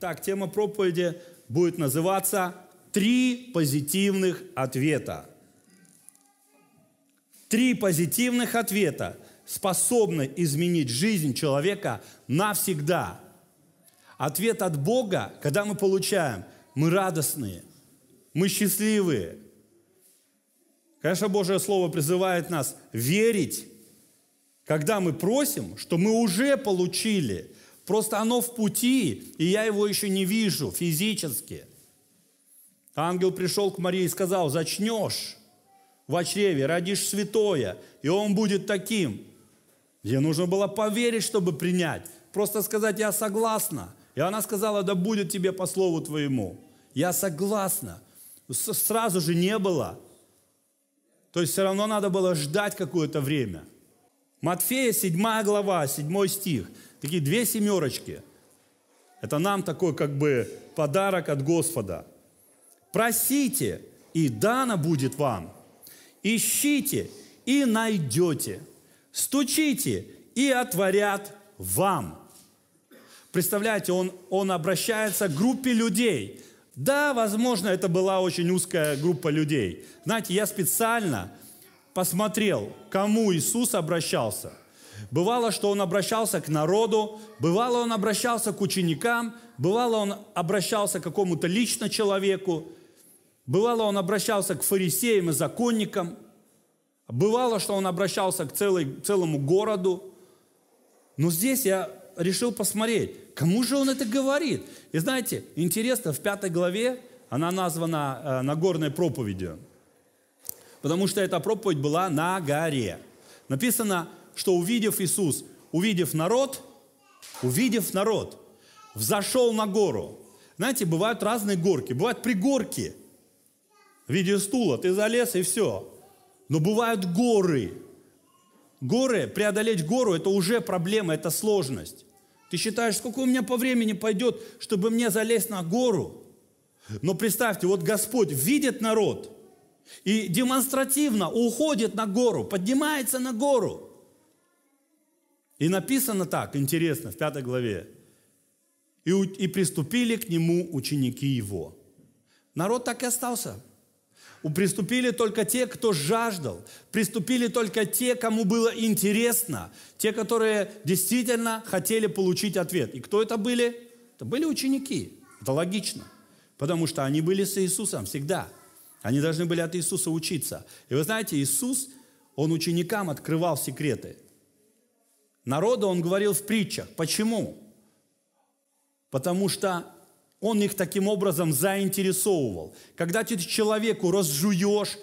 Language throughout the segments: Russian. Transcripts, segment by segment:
Итак, тема проповеди будет называться «Три позитивных ответа». Три позитивных ответа способны изменить жизнь человека навсегда. Ответ от Бога, когда мы получаем, мы радостные, мы счастливые. Конечно, Божье Слово призывает нас верить, когда мы просим, что мы уже получили – Просто оно в пути, и я его еще не вижу физически. Ангел пришел к Марии и сказал, зачнешь в очреве, родишь святое, и он будет таким. Ей нужно было поверить, чтобы принять. Просто сказать, я согласна. И она сказала, да будет тебе по слову твоему. Я согласна. Сразу же не было. То есть все равно надо было ждать какое-то время. Матфея 7 глава, 7 стих. Такие две семерочки. Это нам такой как бы подарок от Господа. Просите, и дано будет вам. Ищите, и найдете. Стучите, и отворят вам. Представляете, он, он обращается к группе людей. Да, возможно, это была очень узкая группа людей. Знаете, я специально посмотрел, кому Иисус обращался – Бывало, что он обращался к народу, бывало, он обращался к ученикам, бывало, он обращался к какому-то лично человеку, бывало, он обращался к фарисеям и законникам, бывало, что он обращался к целой, целому городу. Но здесь я решил посмотреть, кому же он это говорит. И знаете, интересно, в пятой главе она названа э, Нагорной проповедью, потому что эта проповедь была на горе. Написано, что увидев Иисус, увидев народ, увидев народ, взошел на гору. Знаете, бывают разные горки, бывают пригорки в виде стула, ты залез и все. Но бывают горы. Горы, преодолеть гору, это уже проблема, это сложность. Ты считаешь, сколько у меня по времени пойдет, чтобы мне залезть на гору? Но представьте, вот Господь видит народ и демонстративно уходит на гору, поднимается на гору – и написано так, интересно, в пятой главе. «И, и приступили к нему ученики его». Народ так и остался. Приступили только те, кто жаждал. Приступили только те, кому было интересно. Те, которые действительно хотели получить ответ. И кто это были? Это были ученики. Это логично. Потому что они были с Иисусом всегда. Они должны были от Иисуса учиться. И вы знаете, Иисус, Он ученикам открывал секреты – Народу он говорил в притчах. Почему? Потому что он их таким образом заинтересовывал. Когда ты человеку разжуешь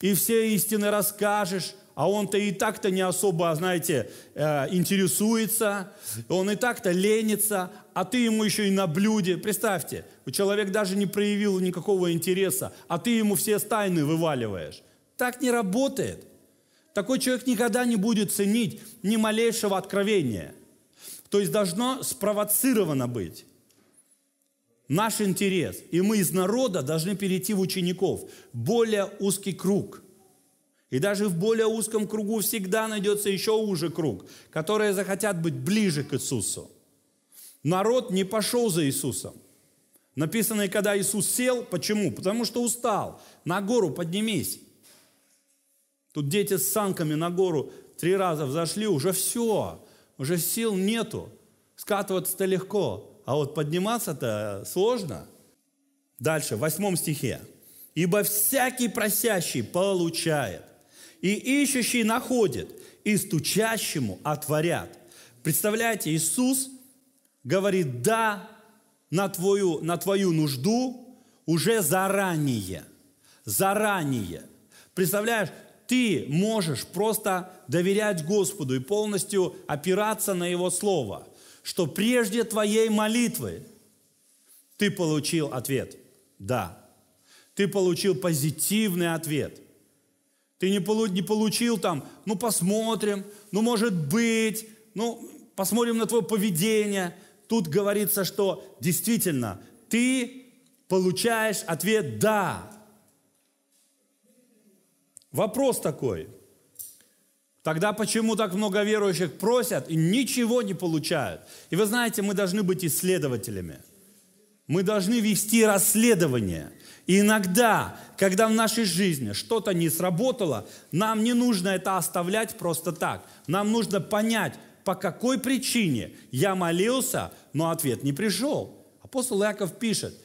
и все истины расскажешь, а он-то и так-то не особо, знаете, э, интересуется, он и так-то ленится, а ты ему еще и на блюде. Представьте, человек даже не проявил никакого интереса, а ты ему все тайны вываливаешь. Так не работает такой человек никогда не будет ценить ни малейшего откровения. То есть должно спровоцировано быть наш интерес. И мы из народа должны перейти в учеников, более узкий круг. И даже в более узком кругу всегда найдется еще уже круг, которые захотят быть ближе к Иисусу. Народ не пошел за Иисусом. Написано, и когда Иисус сел, почему? Потому что устал. На гору поднимись. Тут дети с санками на гору три раза взошли, уже все, уже сил нету. Скатываться-то легко, а вот подниматься-то сложно. Дальше, в восьмом стихе. «Ибо всякий просящий получает, и ищущий находит, и стучащему отворят». Представляете, Иисус говорит «да» на твою, на твою нужду уже заранее. Заранее. Представляешь, ты можешь просто доверять Господу и полностью опираться на Его Слово, что прежде твоей молитвы ты получил ответ. Да. Ты получил позитивный ответ. Ты не получил там, ну посмотрим, ну может быть, ну посмотрим на твое поведение. Тут говорится, что действительно ты получаешь ответ «да». Вопрос такой. Тогда почему так много верующих просят и ничего не получают? И вы знаете, мы должны быть исследователями. Мы должны вести расследование. И иногда, когда в нашей жизни что-то не сработало, нам не нужно это оставлять просто так. Нам нужно понять, по какой причине я молился, но ответ не пришел. Апостол Иаков пишет,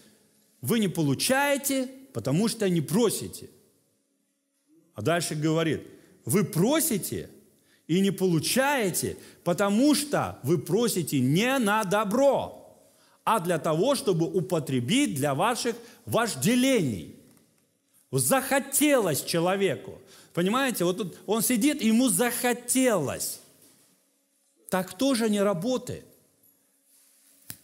вы не получаете, потому что не просите. А дальше говорит, вы просите и не получаете, потому что вы просите не на добро, а для того, чтобы употребить для ваших вожделений. Захотелось человеку. Понимаете, вот тут он сидит, ему захотелось. Так тоже не работает.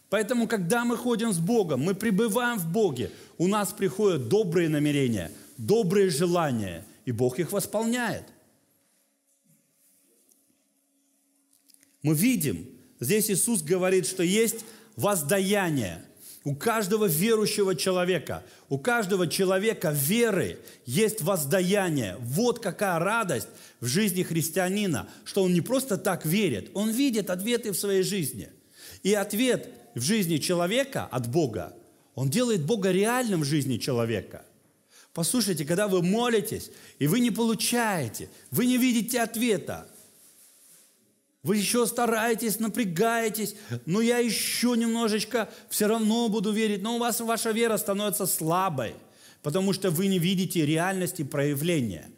Поэтому, когда мы ходим с Богом, мы пребываем в Боге, у нас приходят добрые намерения, добрые желания – и Бог их восполняет. Мы видим, здесь Иисус говорит, что есть воздаяние. У каждого верующего человека, у каждого человека веры есть воздаяние. Вот какая радость в жизни христианина, что он не просто так верит, он видит ответы в своей жизни. И ответ в жизни человека от Бога, он делает Бога реальным в жизни человека – Послушайте, когда вы молитесь, и вы не получаете, вы не видите ответа, вы еще стараетесь, напрягаетесь, но я еще немножечко все равно буду верить, но у вас ваша вера становится слабой, потому что вы не видите реальности проявления.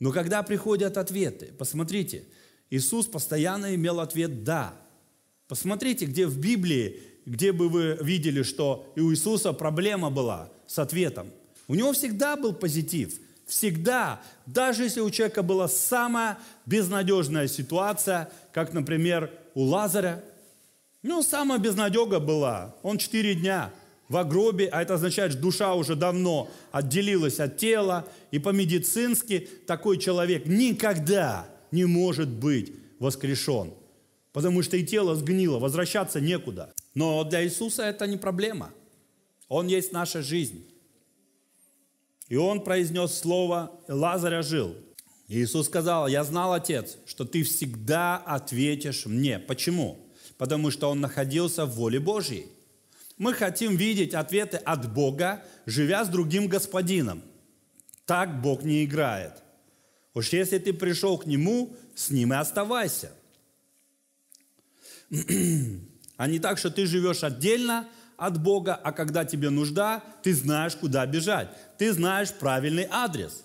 Но когда приходят ответы, посмотрите, Иисус постоянно имел ответ «да». Посмотрите, где в Библии, где бы вы видели, что и у Иисуса проблема была с ответом. У него всегда был позитив. Всегда. Даже если у человека была самая безнадежная ситуация, как, например, у Лазаря. Ну, самая безнадега была. Он четыре дня в гробе, а это означает, что душа уже давно отделилась от тела, и по-медицински такой человек никогда не может быть воскрешен, потому что и тело сгнило, возвращаться некуда. Но для Иисуса это не проблема. Он есть наша жизнь. И он произнес слово «Лазарь ожил». Иисус сказал, «Я знал, Отец, что ты всегда ответишь мне». Почему? Потому что он находился в воле Божьей. Мы хотим видеть ответы от Бога, живя с другим господином. Так Бог не играет. Уж если ты пришел к Нему, с Ним и оставайся. А не так, что ты живешь отдельно, от Бога, а когда тебе нужда, ты знаешь, куда бежать. Ты знаешь правильный адрес.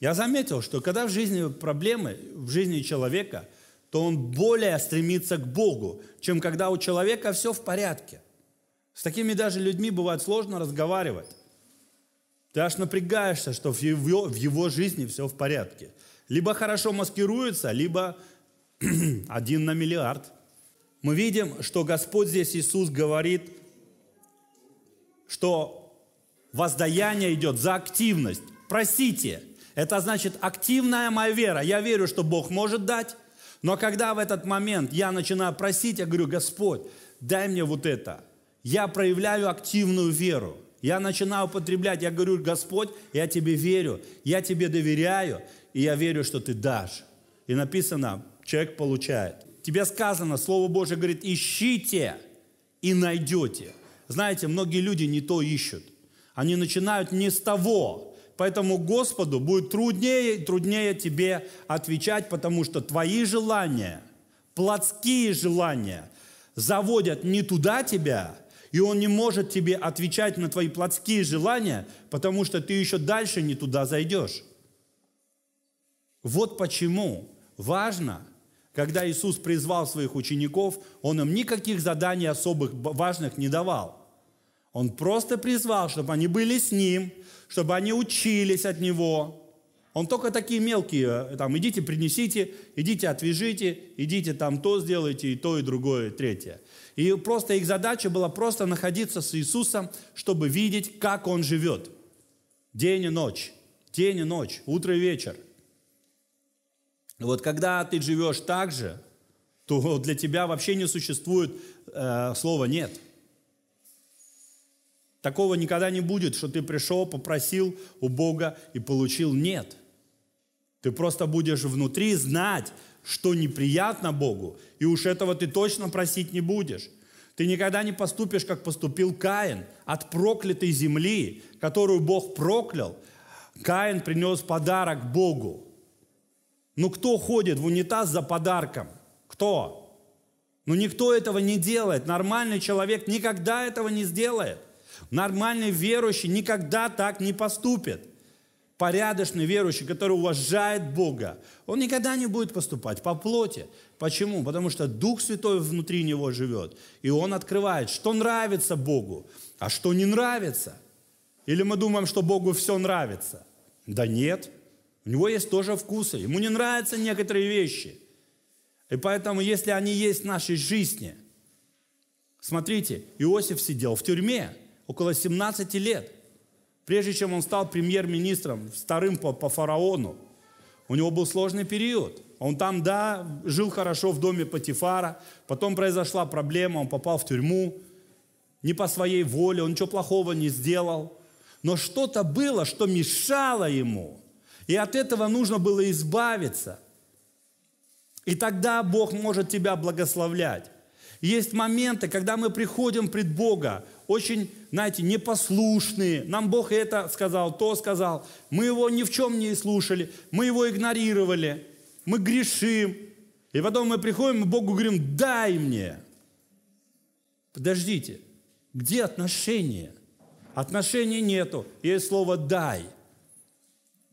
Я заметил, что когда в жизни проблемы, в жизни человека, то он более стремится к Богу, чем когда у человека все в порядке. С такими даже людьми бывает сложно разговаривать. Ты аж напрягаешься, что в его, в его жизни все в порядке. Либо хорошо маскируется, либо один на миллиард – мы видим, что Господь здесь Иисус говорит, что воздаяние идет за активность. Просите. Это значит активная моя вера. Я верю, что Бог может дать. Но когда в этот момент я начинаю просить, я говорю, Господь, дай мне вот это. Я проявляю активную веру. Я начинаю употреблять. Я говорю, Господь, я тебе верю, я тебе доверяю, и я верю, что ты дашь. И написано, человек получает тебе сказано, Слово Божье говорит, ищите и найдете. Знаете, многие люди не то ищут. Они начинают не с того. Поэтому Господу будет труднее и труднее тебе отвечать, потому что твои желания, плотские желания заводят не туда тебя, и Он не может тебе отвечать на твои плотские желания, потому что ты еще дальше не туда зайдешь. Вот почему важно – когда Иисус призвал своих учеников, Он им никаких заданий особых важных не давал. Он просто призвал, чтобы они были с Ним, чтобы они учились от Него. Он только такие мелкие, э, там, идите принесите, идите отвяжите, идите там то сделайте, и то, и другое, и третье. И просто их задача была просто находиться с Иисусом, чтобы видеть, как Он живет. День и ночь, день и ночь, утро и вечер – вот когда ты живешь так же, то для тебя вообще не существует э, слова «нет». Такого никогда не будет, что ты пришел, попросил у Бога и получил «нет». Ты просто будешь внутри знать, что неприятно Богу, и уж этого ты точно просить не будешь. Ты никогда не поступишь, как поступил Каин от проклятой земли, которую Бог проклял. Каин принес подарок Богу. Ну кто ходит в унитаз за подарком? Кто? Ну никто этого не делает. Нормальный человек никогда этого не сделает. Нормальный верующий никогда так не поступит. Порядочный верующий, который уважает Бога, он никогда не будет поступать по плоти. Почему? Потому что Дух Святой внутри него живет. И он открывает, что нравится Богу, а что не нравится. Или мы думаем, что Богу все нравится. Да нет. У него есть тоже вкусы. Ему не нравятся некоторые вещи. И поэтому, если они есть в нашей жизни, смотрите, Иосиф сидел в тюрьме около 17 лет, прежде чем он стал премьер-министром, вторым по, по фараону. У него был сложный период. Он там, да, жил хорошо в доме Патифара, потом произошла проблема, он попал в тюрьму, не по своей воле, он ничего плохого не сделал. Но что-то было, что мешало ему – и от этого нужно было избавиться. И тогда Бог может тебя благословлять. Есть моменты, когда мы приходим пред Бога, очень, знаете, непослушные. Нам Бог это сказал, то сказал. Мы его ни в чем не слушали, мы его игнорировали, мы грешим. И потом мы приходим и Богу говорим, дай мне. Подождите, где отношения? Отношений нету. Есть слово «дай».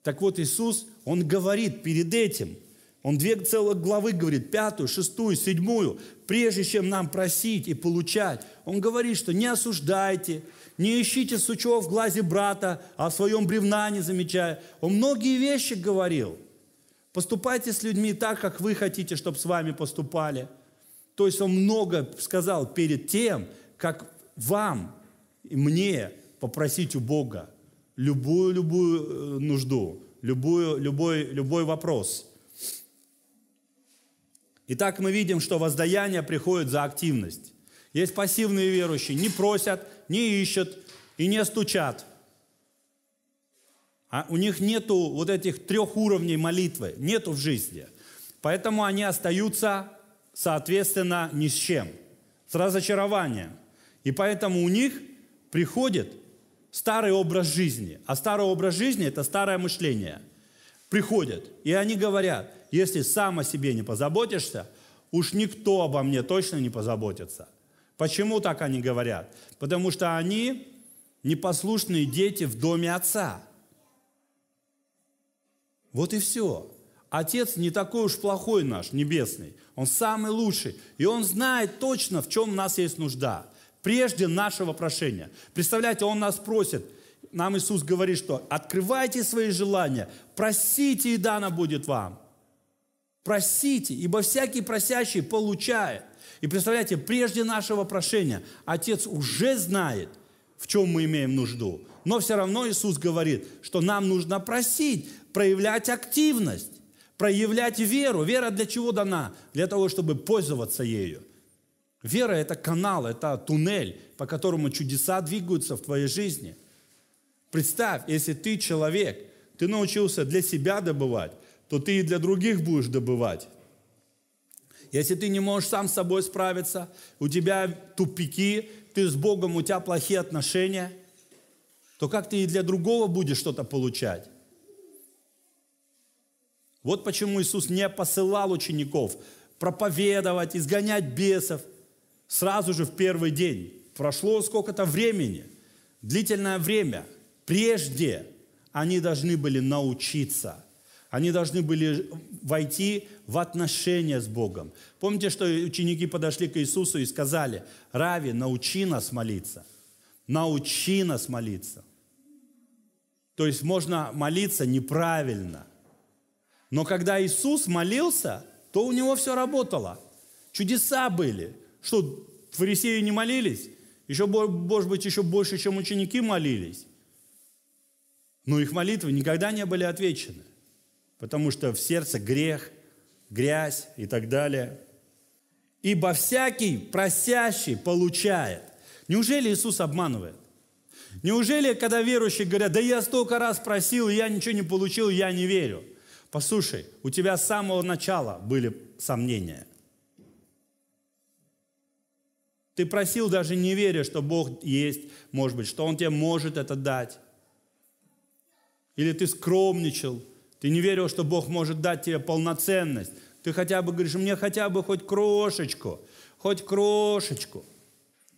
Так вот, Иисус, Он говорит перед этим, Он две целых главы говорит, пятую, шестую, седьмую, прежде чем нам просить и получать, Он говорит, что не осуждайте, не ищите сучок в глазе брата, а в своем бревна не замечая. Он многие вещи говорил. Поступайте с людьми так, как вы хотите, чтобы с вами поступали. То есть он много сказал перед тем, как вам и мне попросить у Бога любую-любую э, нужду, любую, любой, любой вопрос. Итак, мы видим, что воздаяние приходит за активность. Есть пассивные верующие, не просят, не ищут и не стучат. А у них нету вот этих трех уровней молитвы, нету в жизни. Поэтому они остаются, соответственно, ни с чем, с разочарованием. И поэтому у них приходит старый образ жизни. А старый образ жизни – это старое мышление. Приходят, и они говорят, если сам о себе не позаботишься, уж никто обо мне точно не позаботится. Почему так они говорят? Потому что они непослушные дети в доме отца. Вот и все. Отец не такой уж плохой наш, небесный. Он самый лучший. И он знает точно, в чем у нас есть нужда прежде нашего прошения. Представляете, Он нас просит, нам Иисус говорит, что открывайте свои желания, просите, и дано будет вам. Просите, ибо всякий просящий получает. И представляете, прежде нашего прошения Отец уже знает, в чем мы имеем нужду. Но все равно Иисус говорит, что нам нужно просить, проявлять активность, проявлять веру. Вера для чего дана? Для того, чтобы пользоваться ею. Вера – это канал, это туннель, по которому чудеса двигаются в твоей жизни. Представь, если ты человек, ты научился для себя добывать, то ты и для других будешь добывать. Если ты не можешь сам с собой справиться, у тебя тупики, ты с Богом, у тебя плохие отношения, то как ты и для другого будешь что-то получать? Вот почему Иисус не посылал учеников проповедовать, изгонять бесов – сразу же в первый день. Прошло сколько-то времени, длительное время. Прежде они должны были научиться. Они должны были войти в отношения с Богом. Помните, что ученики подошли к Иисусу и сказали, «Рави, научи нас молиться». Научи нас молиться. То есть можно молиться неправильно. Но когда Иисус молился, то у него все работало. Чудеса были, что, фарисеи не молились? Еще, может быть, еще больше, чем ученики молились. Но их молитвы никогда не были отвечены, потому что в сердце грех, грязь и так далее. Ибо всякий просящий получает. Неужели Иисус обманывает? Неужели, когда верующие говорят, да я столько раз просил, я ничего не получил, я не верю? Послушай, у тебя с самого начала были сомнения – ты просил, даже не веря, что Бог есть, может быть, что Он тебе может это дать. Или ты скромничал, ты не верил, что Бог может дать тебе полноценность. Ты хотя бы говоришь, мне хотя бы хоть крошечку, хоть крошечку.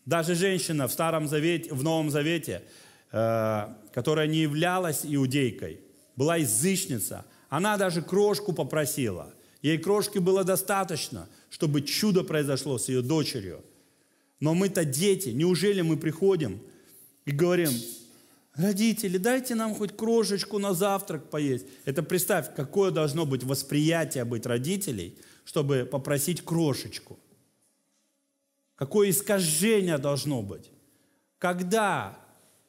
Даже женщина в Старом Завете, в Новом Завете, э, которая не являлась иудейкой, была язычница, она даже крошку попросила. Ей крошки было достаточно, чтобы чудо произошло с ее дочерью – но мы-то дети. Неужели мы приходим и говорим, родители, дайте нам хоть крошечку на завтрак поесть. Это представь, какое должно быть восприятие быть родителей, чтобы попросить крошечку. Какое искажение должно быть. Когда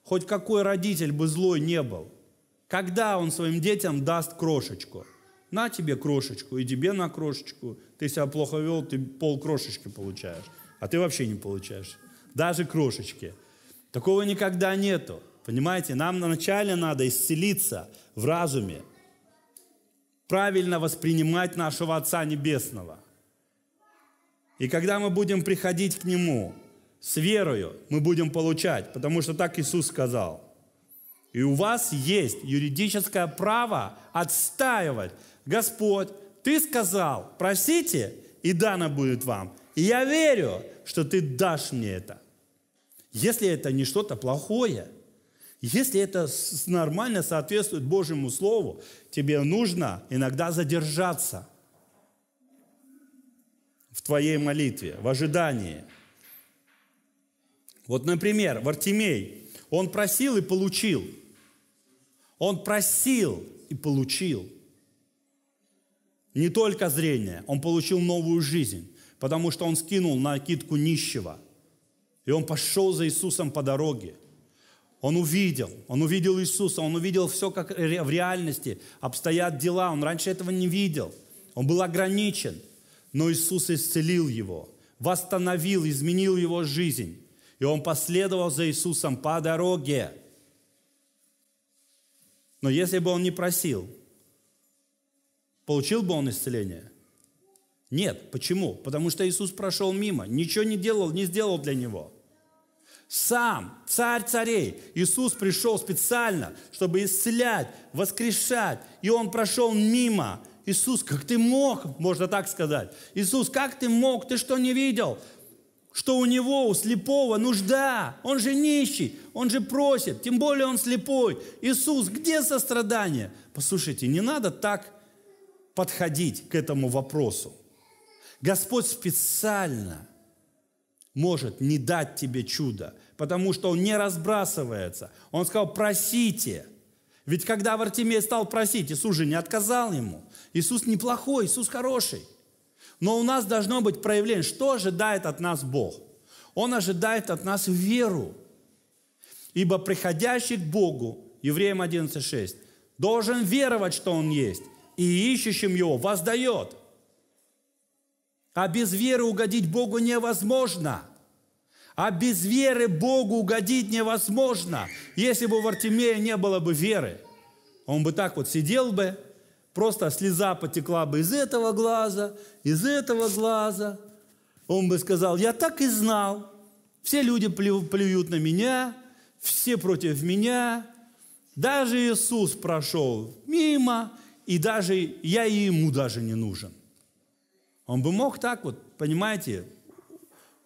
хоть какой родитель бы злой не был, когда он своим детям даст крошечку? На тебе крошечку, и тебе на крошечку. Ты себя плохо вел, ты пол крошечки получаешь а ты вообще не получаешь. Даже крошечки. Такого никогда нету. Понимаете, нам вначале надо исцелиться в разуме, правильно воспринимать нашего Отца Небесного. И когда мы будем приходить к Нему с верою, мы будем получать, потому что так Иисус сказал. И у вас есть юридическое право отстаивать. Господь, Ты сказал, просите, и дано будет вам. И я верю, что ты дашь мне это. Если это не что-то плохое, если это нормально соответствует Божьему Слову, тебе нужно иногда задержаться в твоей молитве, в ожидании. Вот, например, Вартимей, он просил и получил. Он просил и получил. Не только зрение, он получил новую жизнь потому что он скинул накидку нищего. И он пошел за Иисусом по дороге. Он увидел, он увидел Иисуса, он увидел все, как в реальности обстоят дела. Он раньше этого не видел. Он был ограничен, но Иисус исцелил его, восстановил, изменил его жизнь. И он последовал за Иисусом по дороге. Но если бы он не просил, получил бы он исцеление? Нет. Почему? Потому что Иисус прошел мимо, ничего не делал, не сделал для него. Сам, царь царей, Иисус пришел специально, чтобы исцелять, воскрешать, и он прошел мимо. Иисус, как ты мог, можно так сказать. Иисус, как ты мог, ты что не видел? Что у него, у слепого, нужда. Он же нищий, он же просит, тем более он слепой. Иисус, где сострадание? Послушайте, не надо так подходить к этому вопросу. Господь специально может не дать тебе чудо, потому что он не разбрасывается. Он сказал, просите. Ведь когда Вартимей стал просить, Иисус же не отказал ему. Иисус неплохой, Иисус хороший. Но у нас должно быть проявление, что ожидает от нас Бог. Он ожидает от нас веру. Ибо приходящий к Богу, Евреям 11.6, должен веровать, что Он есть, и ищущим Его воздает – а без веры угодить Богу невозможно. А без веры Богу угодить невозможно. Если бы у Вартимея не было бы веры, он бы так вот сидел бы, просто слеза потекла бы из этого глаза, из этого глаза. Он бы сказал, я так и знал, все люди плюют на меня, все против меня, даже Иисус прошел мимо, и даже я ему даже не нужен. Он бы мог так вот, понимаете,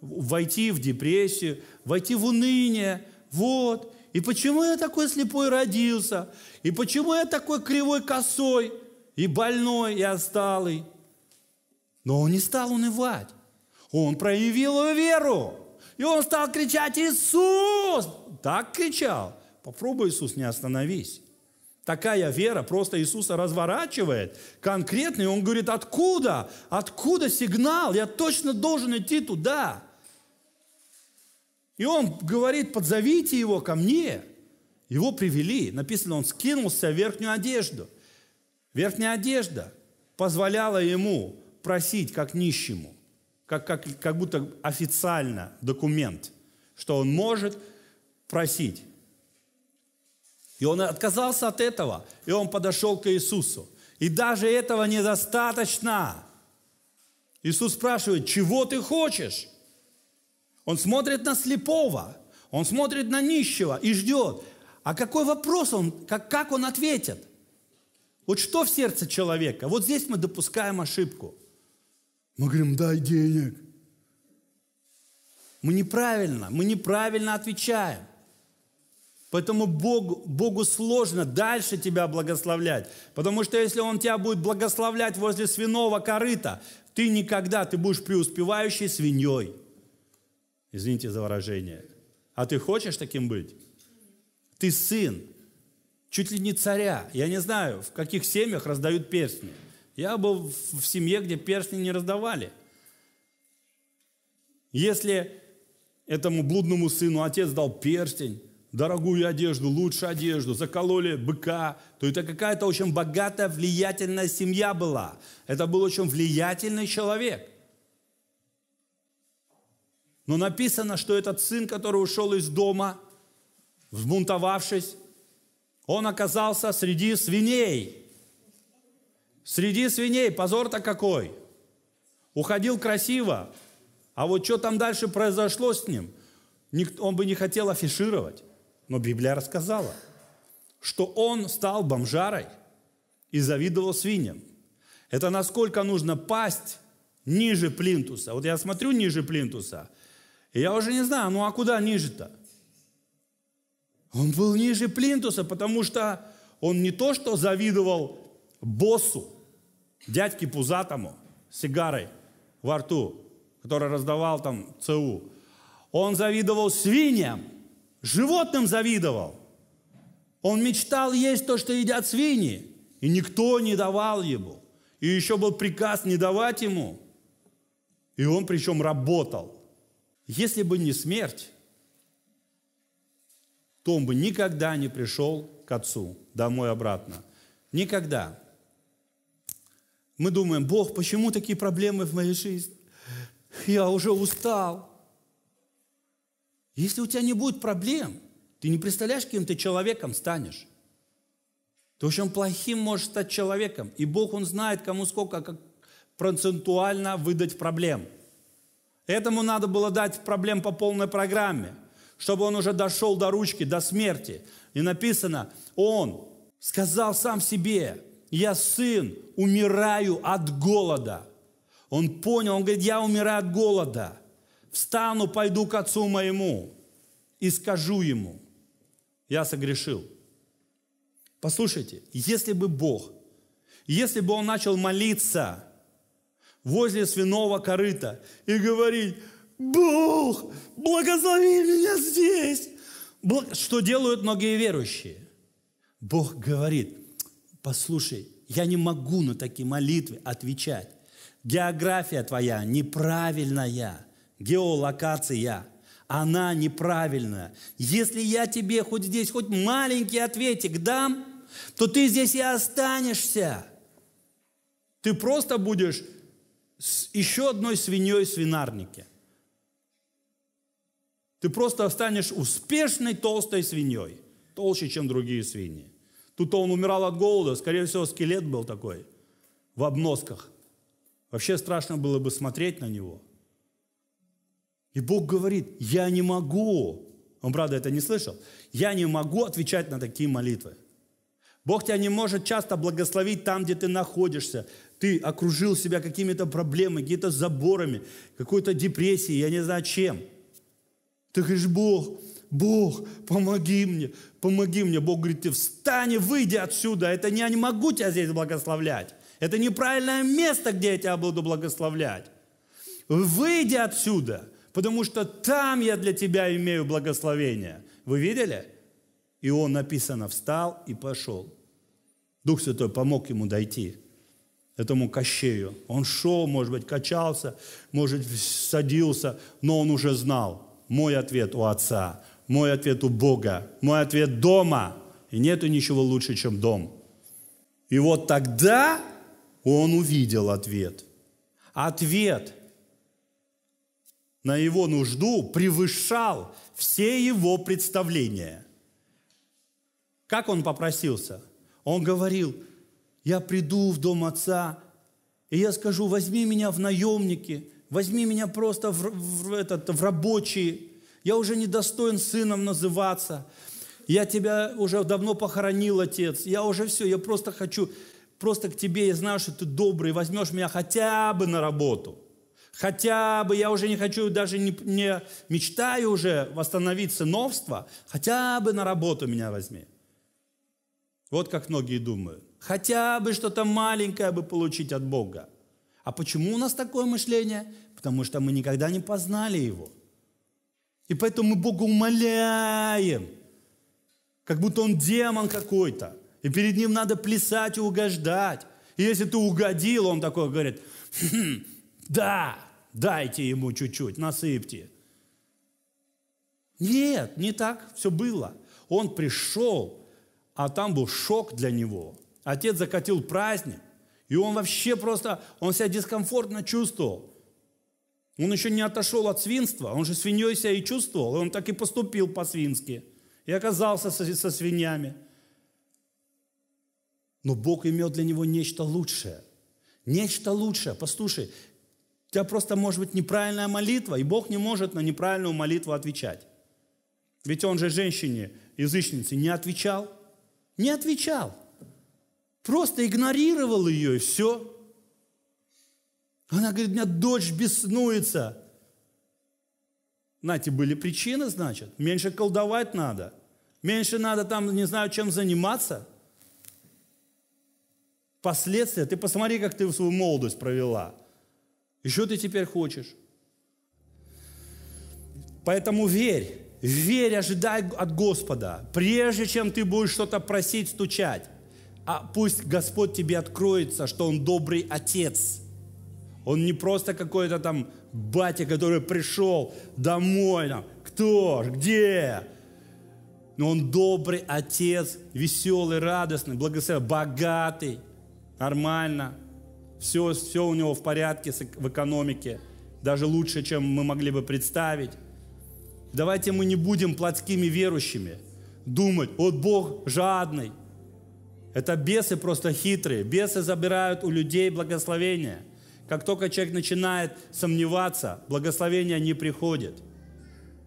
войти в депрессию, войти в уныние. Вот. И почему я такой слепой родился? И почему я такой кривой косой? И больной, и отсталый. Но он не стал унывать. Он проявил веру. И он стал кричать, Иисус! Так кричал. Попробуй, Иисус, не остановись. Такая вера просто Иисуса разворачивает конкретно, и он говорит, откуда? Откуда сигнал? Я точно должен идти туда. И он говорит, подзовите его ко мне. Его привели. Написано, он скинул в верхнюю одежду. Верхняя одежда позволяла ему просить как нищему, как, как, как будто официально документ, что он может просить. И он отказался от этого, и он подошел к Иисусу. И даже этого недостаточно. Иисус спрашивает, чего ты хочешь? Он смотрит на слепого, он смотрит на нищего и ждет. А какой вопрос он, как, как он ответит? Вот что в сердце человека? Вот здесь мы допускаем ошибку. Мы говорим, дай денег. Мы неправильно, мы неправильно отвечаем. Поэтому Богу, Богу сложно дальше тебя благословлять. Потому что если Он тебя будет благословлять возле свиного корыта, ты никогда, ты будешь преуспевающей свиньей. Извините за выражение. А ты хочешь таким быть? Ты сын, чуть ли не царя. Я не знаю, в каких семьях раздают перстни. Я был в семье, где перстни не раздавали. Если этому блудному сыну отец дал перстень, дорогую одежду, лучшую одежду, закололи быка, то это какая-то очень богатая, влиятельная семья была. Это был очень влиятельный человек. Но написано, что этот сын, который ушел из дома, взбунтовавшись, он оказался среди свиней. Среди свиней. Позор-то какой. Уходил красиво. А вот что там дальше произошло с ним, он бы не хотел афишировать. Но Библия рассказала, что он стал бомжарой и завидовал свиньям. Это насколько нужно пасть ниже плинтуса. Вот я смотрю ниже плинтуса, и я уже не знаю, ну а куда ниже-то? Он был ниже плинтуса, потому что он не то что завидовал боссу, дядьке пузатому, сигарой во рту, который раздавал там ЦУ. Он завидовал свиньям – животным завидовал. Он мечтал есть то, что едят свиньи, и никто не давал ему. И еще был приказ не давать ему. И он причем работал. Если бы не смерть, то он бы никогда не пришел к отцу домой обратно. Никогда. Мы думаем, Бог, почему такие проблемы в моей жизни? Я уже устал. Если у тебя не будет проблем, ты не представляешь, кем ты человеком станешь. Ты очень плохим можешь стать человеком. И Бог, Он знает, кому сколько как процентуально выдать проблем. Этому надо было дать проблем по полной программе, чтобы он уже дошел до ручки, до смерти. И написано, он сказал сам себе, я сын, умираю от голода. Он понял, он говорит, я умираю от голода встану, пойду к отцу моему и скажу ему, я согрешил. Послушайте, если бы Бог, если бы он начал молиться возле свиного корыта и говорить, Бог, благослови меня здесь, что делают многие верующие. Бог говорит, послушай, я не могу на такие молитвы отвечать. География твоя неправильная геолокация, она неправильная. Если я тебе хоть здесь, хоть маленький ответик дам, то ты здесь и останешься. Ты просто будешь с еще одной свиньей в свинарнике. Ты просто останешь успешной толстой свиньей, толще, чем другие свиньи. тут он умирал от голода, скорее всего, скелет был такой, в обносках. Вообще страшно было бы смотреть на него. И Бог говорит, я не могу, он, правда, это не слышал, я не могу отвечать на такие молитвы. Бог тебя не может часто благословить там, где ты находишься. Ты окружил себя какими-то проблемами, какими-то заборами, какой-то депрессией, я не знаю чем. Ты говоришь, Бог, Бог, помоги мне, помоги мне. Бог говорит, ты встань выйди отсюда. Это не, я не могу тебя здесь благословлять. Это неправильное место, где я тебя буду благословлять. Выйди отсюда потому что там я для тебя имею благословение. Вы видели? И он написано, встал и пошел. Дух Святой помог ему дойти, этому кощею. Он шел, может быть, качался, может, садился, но он уже знал. Мой ответ у Отца, мой ответ у Бога, мой ответ дома. И нету ничего лучше, чем дом. И вот тогда он увидел ответ. Ответ – на его нужду превышал все его представления. Как он попросился? Он говорил, я приду в дом отца, и я скажу, возьми меня в наемники, возьми меня просто в, в, этот, в рабочие, я уже не достоин сыном называться, я тебя уже давно похоронил, отец, я уже все, я просто хочу, просто к тебе, я знаю, что ты добрый, возьмешь меня хотя бы на работу – хотя бы я уже не хочу, даже не, не мечтаю уже восстановить сыновство, хотя бы на работу меня возьми. Вот как многие думают. Хотя бы что-то маленькое бы получить от Бога. А почему у нас такое мышление? Потому что мы никогда не познали Его. И поэтому мы Бога умоляем, как будто Он демон какой-то. И перед Ним надо плясать и угождать. И если ты угодил, Он такой говорит, хм, да, дайте ему чуть-чуть, насыпьте. Нет, не так все было. Он пришел, а там был шок для него. Отец закатил праздник, и он вообще просто, он себя дискомфортно чувствовал. Он еще не отошел от свинства, он же свиньей себя и чувствовал, и он так и поступил по-свински. И оказался со, со свиньями. Но Бог имел для него нечто лучшее. Нечто лучшее. Послушай, тебя просто может быть неправильная молитва, и Бог не может на неправильную молитву отвечать. Ведь он же женщине, язычнице, не отвечал. Не отвечал. Просто игнорировал ее, и все. Она говорит, у меня дочь беснуется. Знаете, были причины, значит. Меньше колдовать надо. Меньше надо там, не знаю, чем заниматься. Последствия. Ты посмотри, как ты свою молодость провела. И ты теперь хочешь? Поэтому верь, верь, ожидай от Господа. Прежде чем ты будешь что-то просить, стучать, а пусть Господь тебе откроется, что Он добрый Отец. Он не просто какой-то там батя, который пришел домой, там, кто, где, но он добрый отец, веселый, радостный, благословенный, богатый, нормально – все, все у него в порядке в экономике, даже лучше, чем мы могли бы представить. Давайте мы не будем плотскими верующими, думать, вот Бог жадный. Это бесы просто хитрые. Бесы забирают у людей благословение. Как только человек начинает сомневаться, благословение не приходит.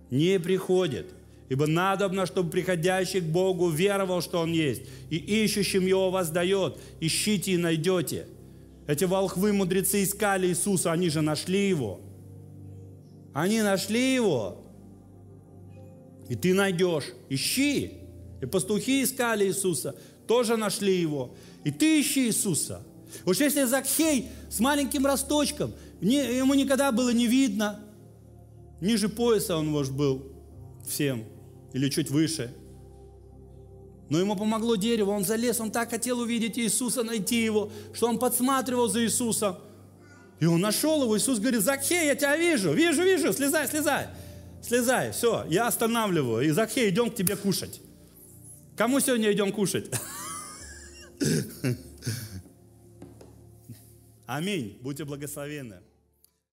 Не приходит. Ибо надобно, чтобы приходящий к Богу веровал, что Он есть, и ищущим Его воздает, ищите и найдете – эти волхвы, мудрецы искали Иисуса, они же нашли Его. Они нашли Его. И ты найдешь. Ищи. И пастухи искали Иисуса, тоже нашли Его. И ты ищи Иисуса. Уж если Закхей с маленьким росточком, ему никогда было не видно, ниже пояса он, может, был всем, или чуть выше – но ему помогло дерево, он залез, он так хотел увидеть Иисуса, найти его, что он подсматривал за Иисусом. И он нашел его, Иисус говорит, Закхей, я тебя вижу, вижу, вижу, слезай, слезай, слезай, все, я останавливаю. И Закхей, идем к тебе кушать. Кому сегодня идем кушать? Аминь, будьте благословенны.